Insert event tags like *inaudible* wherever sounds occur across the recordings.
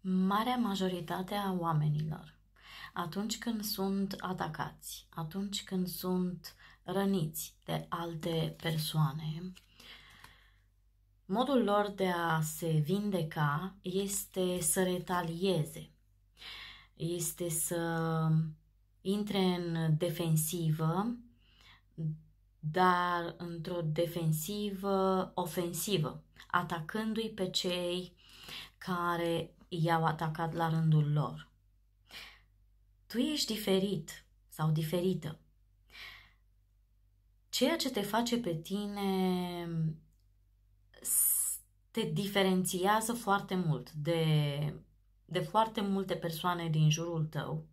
marea majoritate a oamenilor, atunci când sunt atacați, atunci când sunt răniți de alte persoane, modul lor de a se vindeca este să retalieze, este să intre în defensivă, dar într-o defensivă ofensivă, atacându-i pe cei care i-au atacat la rândul lor. Tu ești diferit sau diferită. Ceea ce te face pe tine te diferențiază foarte mult de, de foarte multe persoane din jurul tău.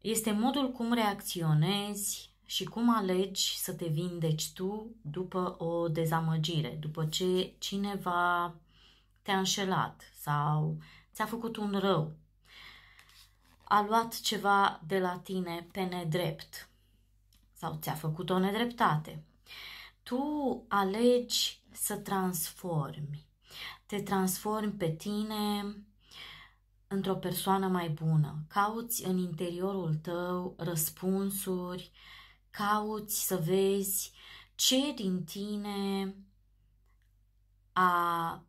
Este modul cum reacționezi și cum alegi să te vindeci tu după o dezamăgire, după ce cineva te-a înșelat sau ți-a făcut un rău, a luat ceva de la tine pe nedrept sau ți-a făcut o nedreptate. Tu alegi să transformi. Te transformi pe tine într-o persoană mai bună. Cauți în interiorul tău răspunsuri, cauți să vezi ce din tine a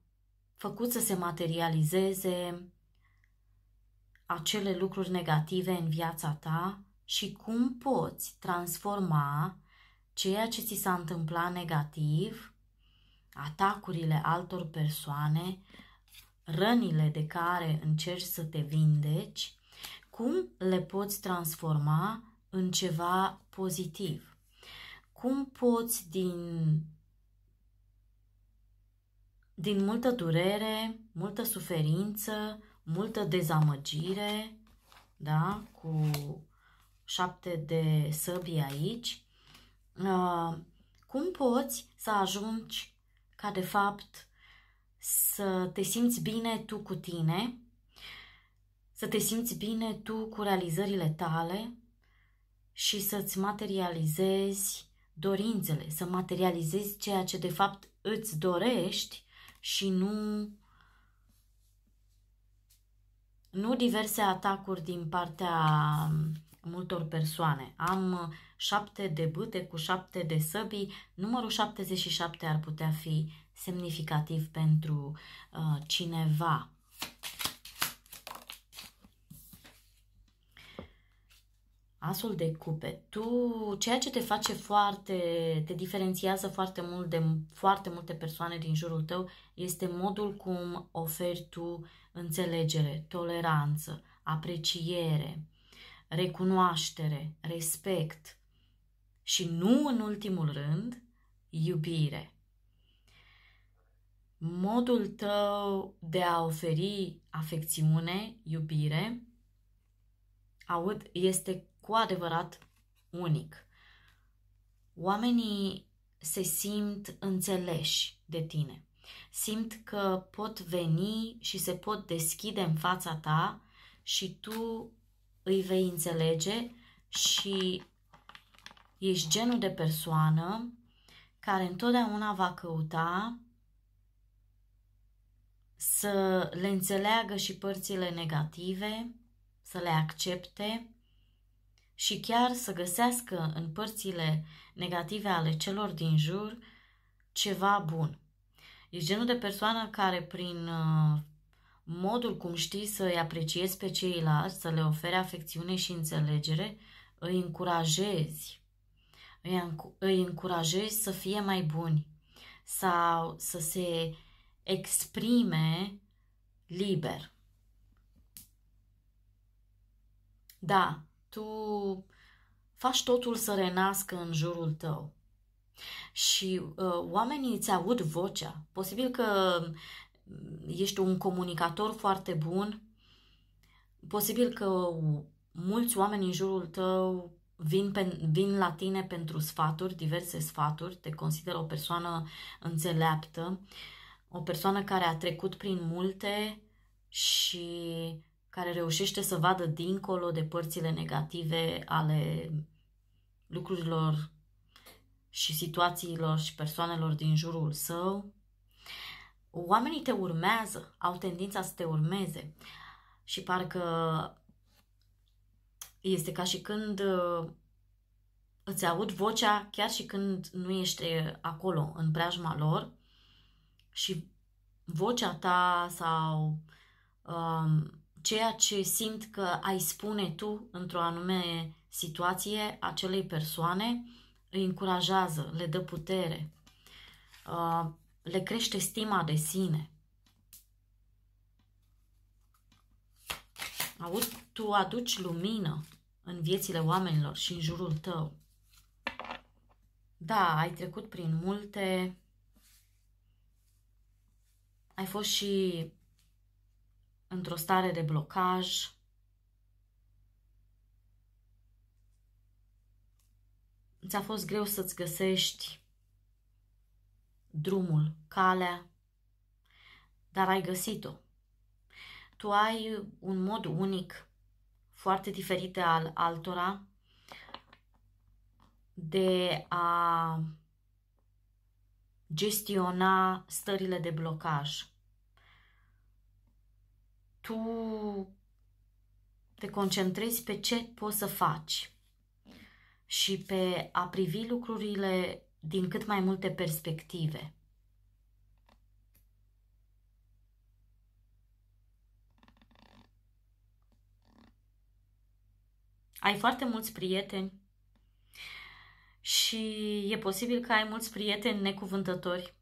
făcut să se materializeze acele lucruri negative în viața ta și cum poți transforma ceea ce ți s-a întâmplat negativ, atacurile altor persoane, rănile de care încerci să te vindeci, cum le poți transforma în ceva pozitiv. Cum poți din din multă durere, multă suferință, multă dezamăgire, da? cu șapte de săbi aici, uh, cum poți să ajungi ca de fapt să te simți bine tu cu tine, să te simți bine tu cu realizările tale și să-ți materializezi dorințele, să materializezi ceea ce de fapt îți dorești și nu nu diverse atacuri din partea multor persoane. Am șapte de bâte cu șapte de săbii. Numărul 77 ar putea fi semnificativ pentru uh, cineva. Asul de cupe. Tu, ceea ce te face foarte, te diferențiază foarte mult de foarte multe persoane din jurul tău este modul cum oferi tu înțelegere, toleranță, apreciere, recunoaștere, respect și nu în ultimul rând, iubire. Modul tău de a oferi afecțiune, iubire, aud, este cu adevărat unic. Oamenii se simt înțeleși de tine. Simt că pot veni și se pot deschide în fața ta și tu îi vei înțelege și ești genul de persoană care întotdeauna va căuta să le înțeleagă și părțile negative, să le accepte și chiar să găsească în părțile negative ale celor din jur ceva bun. E genul de persoană care prin uh, modul cum știi să îi apreciezi pe ceilalți, să le ofere afecțiune și înțelegere, îi încurajezi. Îi încurajezi să fie mai buni sau să se exprime liber. Da, tu faci totul să renască în jurul tău. Și uh, oamenii îți aud vocea. Posibil că mm, ești un comunicator foarte bun, posibil că mulți oameni în jurul tău vin, pe, vin la tine pentru sfaturi, diverse sfaturi, te consideră o persoană înțeleaptă, o persoană care a trecut prin multe și care reușește să vadă dincolo de părțile negative ale lucrurilor și situațiilor și persoanelor din jurul său. Oamenii te urmează, au tendința să te urmeze și parcă este ca și când uh, îți aud vocea chiar și când nu ești acolo, în preajma lor și vocea ta sau um, ceea ce simt că ai spune tu într-o anume situație acelei persoane îi încurajează, le dă putere, uh, le crește stima de sine. Auzi, tu aduci lumină în viețile oamenilor și în jurul tău. Da, ai trecut prin multe, ai fost și într-o stare de blocaj. Ți-a fost greu să-ți găsești drumul, calea, dar ai găsit-o. Tu ai un mod unic, foarte diferit al altora, de a gestiona stările de blocaj tu te concentrezi pe ce poți să faci și pe a privi lucrurile din cât mai multe perspective. Ai foarte mulți prieteni și e posibil că ai mulți prieteni necuvântători.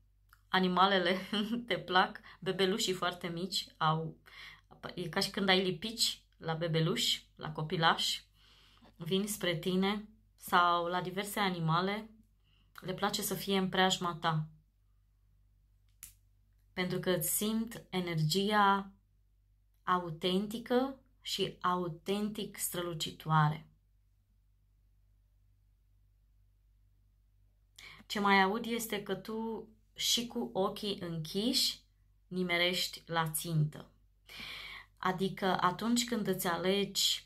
Animalele *laughs* te plac, bebelușii foarte mici au Păi, e ca și când ai lipici la bebeluși, la copilași, vin spre tine sau la diverse animale, le place să fie în preajma ta. Pentru că îți simt energia autentică și autentic strălucitoare. Ce mai aud este că tu și cu ochii închiși nimerești la țintă. Adică atunci când îți alegi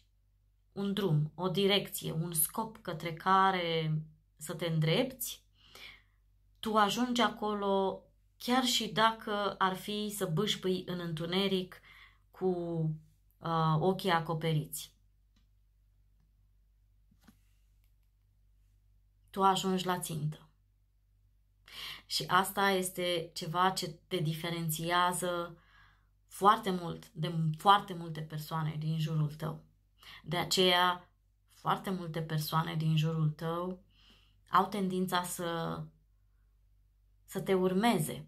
un drum, o direcție, un scop către care să te îndrepți, tu ajungi acolo chiar și dacă ar fi să bâșbâi în întuneric cu uh, ochii acoperiți. Tu ajungi la țintă. Și asta este ceva ce te diferențiază foarte mult de foarte multe persoane din jurul tău. De aceea, foarte multe persoane din jurul tău au tendința să, să te urmeze.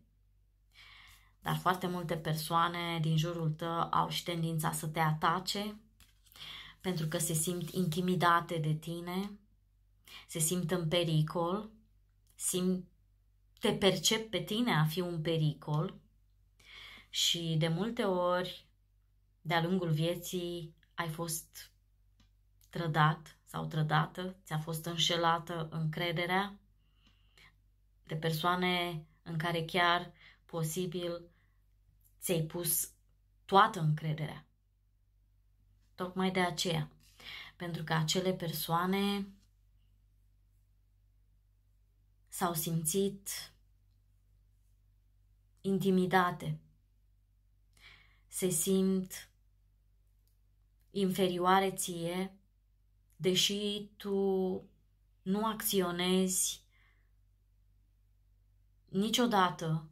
Dar foarte multe persoane din jurul tău au și tendința să te atace pentru că se simt intimidate de tine, se simt în pericol, simt, te percep pe tine a fi un pericol și de multe ori, de-a lungul vieții, ai fost trădat sau trădată, ți-a fost înșelată încrederea de persoane în care chiar posibil ți-ai pus toată încrederea. Tocmai de aceea, pentru că acele persoane s-au simțit intimidate se simt inferioare ție, deși tu nu acționezi niciodată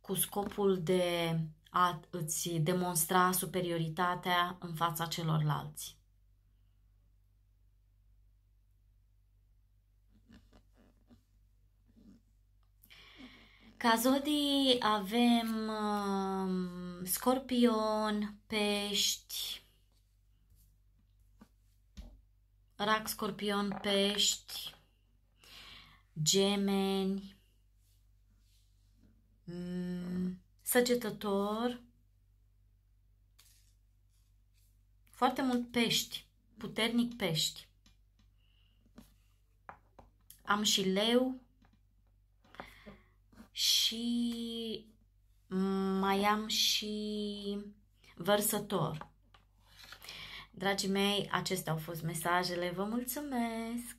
cu scopul de a îți demonstra superioritatea în fața celorlalți. Ca zodii avem uh, scorpion, pești, rac, scorpion, pești, gemeni, mm, săgetător, foarte mult pești, puternic pești. Am și leu și mai am și vărsător. Dragii mei, acestea au fost mesajele. Vă mulțumesc!